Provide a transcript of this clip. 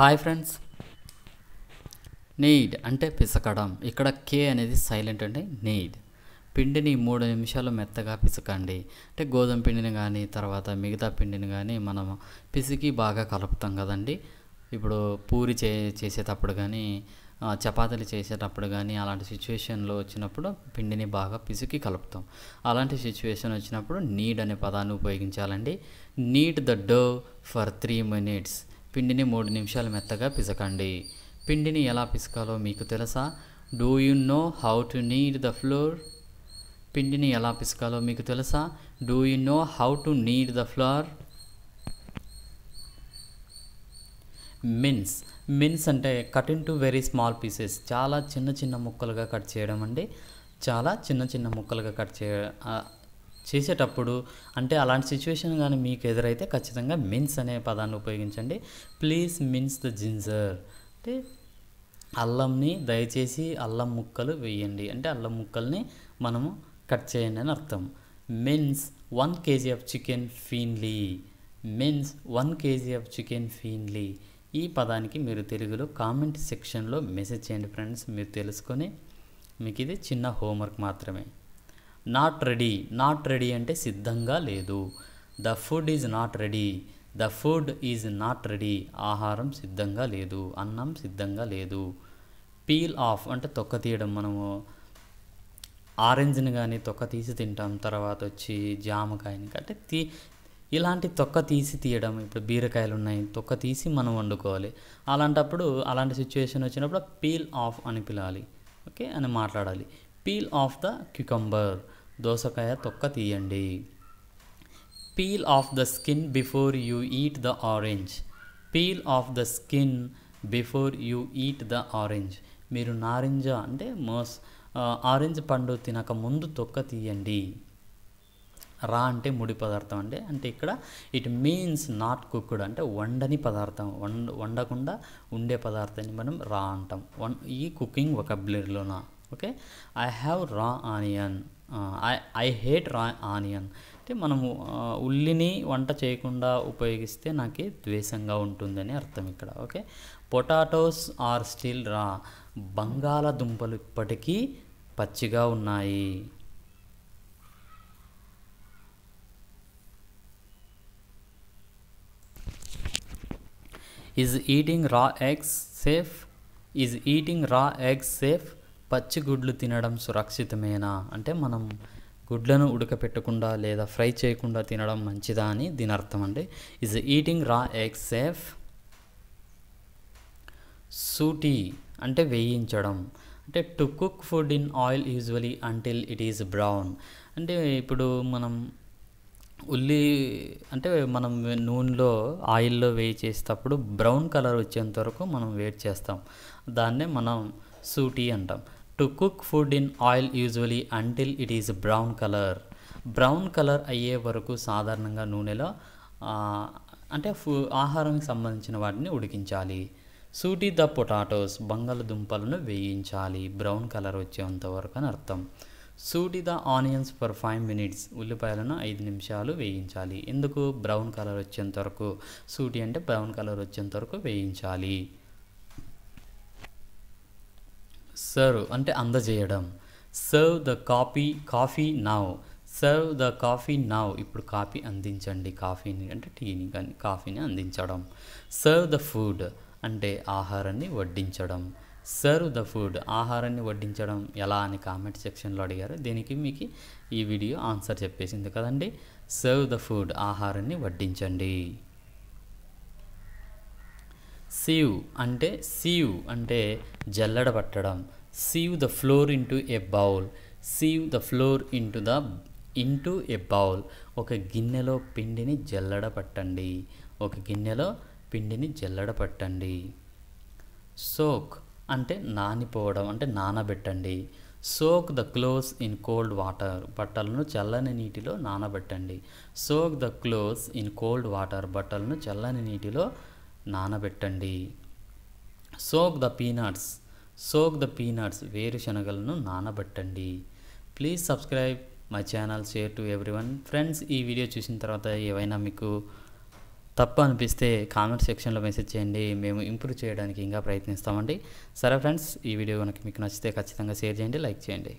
hi friends need అంటే పిసకడం ఇక్కడ కే అనేది సైలెంట్ అంటే నీడ్ పిండిని మూడు నిమిషాలు మెత్తగా పిసకండి అంటే గోధుమ పిండిని కానీ తర్వాత మిగతా పిండిని కానీ మనం పిసికి బాగా కలుపుతాం కదండి ఇప్పుడు పూరి చే చేసేటప్పుడు కానీ చపాతీలు చేసేటప్పుడు కానీ అలాంటి సిచ్యువేషన్లో వచ్చినప్పుడు పిండిని బాగా పిసికి కలుపుతాం అలాంటి సిచ్యువేషన్ వచ్చినప్పుడు నీడ్ అనే పదాన్ని ఉపయోగించాలండి knead the dough for three minutes పిండిని మూడు నిమిషాలు మెత్తగా పిసకండి పిండిని ఎలా పిసకాలో మీకు తెలుసా do you know how to knead the flour పిండిని ఎలా పిసకాలో మీకు తెలుసా do you know how to knead the flour mince mince అంటే cut into very small pieces చాలా చిన్న చిన్న ముక్కలుగా కట్ చేయడం అండి చాలా చిన్న చిన్న ముక్కలుగా కట్ చేయ చేసేటప్పుడు అంటే అలాంటి సిచ్యువేషన్ కానీ మీకు ఎదురైతే ఖచ్చితంగా మిన్స్ అనే పదాన్ని ఉపయోగించండి ప్లీజ్ మిన్స్ ద జింజర్ అంటే అల్లంని దయచేసి అల్లం ముక్కలు వేయండి అంటే అల్లం ముక్కల్ని మనము కట్ చేయండి అని అర్థం mince one KG of chicken finely mince one KG of chicken finely ఈ పదానికి మీరు తెలుగులో కామెంట్ సెక్షన్లో మెసేజ్ చేయండి ఫ్రెండ్స్ మీరు తెలుసుకొని మీకు ఇది చిన్న హోంవర్క్ మాత్రమే నాట్ రెడీ నాట్ రెడీ అంటే సిద్ధంగా లేదు the food is not ready the food is not ready ఆహారం సిద్ధంగా లేదు అన్నం సిద్ధంగా లేదు పీల్ ఆఫ్ అంటే తొక్క తీయడం మనము ఆరెంజ్ని కానీ తొక్క తీసి తింటాం తర్వాత వచ్చి జామకాయని అంటే తీ ఇలాంటి తొక్క తీసి తీయడం ఇప్పుడు బీరకాయలు ఉన్నాయి తొక్క తీసి మనం వండుకోవాలి అలాంటప్పుడు అలాంటి సిచ్యువేషన్ వచ్చినప్పుడు పీల్ ఆఫ్ అని పిలాలి ఓకే అని మాట్లాడాలి పీల్ ఆఫ్ ద క్యుకంబర్ దోసకాయ తొక్క తీయండి peel off the skin before you eat the orange peel off the skin before you eat the orange మీరు నారింజ అంటే మోస్ ఆరెంజ్ పండు తినక ముందు తొక్క తీయండి రా అంటే ముడి పదార్థం అంటే అంటే ఇక్కడ ఇట్ మీన్స్ నాట్ కుక్డ్ అంటే వండని పదార్థం వండ వండకుండా ఉండే పదార్థాన్ని మనం రా అంటాం వన్ ఈ కుకింగ్ ఒక బ్లర్లోనా okay I have raw onion I I hate raw onion అంటే మనము uh, ఉల్లిని వంట చేయకుండా ఉపయోగిస్తే నాకు ద్వేషంగా ఉంటుందని అర్థం ఇక్కడ ఓకే పొటాటోస్ ఆర్ స్టిల్ రా బంగాళదుంపలు ఇప్పటికీ పచ్చిగా ఉన్నాయి is eating raw eggs safe is eating raw eggs safe పచ్చి గుడ్లు తినడం సురక్షితమేనా అంటే మనం గుడ్లను ఉడకపెట్టకుండా లేదా ఫ్రై చేయకుండా తినడం మంచిదా అని దీని అర్థం అండి is eating raw eggs safe saute అంటే వేయించడం అంటే to cook food in oil usually until it is brown అంటే ఇప్పుడు మనం ఉల్లి అంటే మనం నూనెలో ఆయిల్లో వేయి చేసేటప్పుడు బ్రౌన్ కలర్ వచ్చేంత వరకు మనం వెయిట్ చేస్తాం దాన్నే మనం సూటీ అంటాం to cook food in oil usually until it is brown colour brown colour అయ్యే వరకు సాధారణంగా నూనెలో అంటే ఫు ఆహారానికి సంబంధించిన వాటిని ఉడికించాలి సూటీ ద పొటాటోస్ బంగాళదుంపలను వేయించాలి బ్రౌన్ కలర్ వచ్చేంత వరకు అని అర్థం saute the onions for five minutes ఉల్లిపాయలను ఐదు నిమిషాలు వేయించాలి ఎందుకు బ్రౌన్ కలర్ వచ్చేంత వరకు సూటీ అంటే బ్రౌన్ కలర్ వచ్చేంత వరకు వేయించాలి సర్వ్ అంటే అందజేయడం serve the coffee coffee now serve the coffee now ఇప్పుడు కాఫీ అందించండి కాఫీని అంటే టీని కానీ కాఫీని అందించడం సర్వ్ ద ఫుడ్ అంటే ఆహారాన్ని వడ్డించడం సర్వ్ ద ఫుడ్ ఆహారాన్ని వడ్డించడం ఎలా అని కామెంట్ సెక్షన్లో అడిగారు దీనికి మీకు ఈ వీడియో ఆన్సర్ చెప్పేసింది కదండి సర్వ్ ద ఫుడ్ ఆహారాన్ని వడ్డించండి సీవ్ అంటే సీవ్ అంటే జల్లడ పట్టడం sieve the flour into a bowl sieve the flour into the into a bowl ఒక గిన్నెలో పిండిని జల్లడ పట్టండి ఒక గిన్నెలో పిండిని జల్లడ పట్టండి సోక్ అంటే నానిపోవడం అంటే నానబెట్టండి soak the clothes in cold water బట్టలను చల్లని నీటిలో నానబెట్టండి soak the clothes in cold water బట్టలను చల్లని నీటిలో నానబెట్టండి soak the peanuts soak the peanuts వేరుశనగలను నానబెట్టండి please subscribe my channel share to everyone friends ఈ వీడియో చూసిన తర్వాత ఏవైనా మీకు తప్పు అనిపిస్తే కామెంట్ సెక్షన్లో మెసేజ్ చేయండి మేము ఇంప్రూవ్ చేయడానికి ఇంకా ప్రయత్నిస్తామండి సరే ఫ్రెండ్స్ ఈ వీడియో కనుక మీకు నచ్చితే ఖచ్చితంగా షేర్ చేయండి లైక్ చేయండి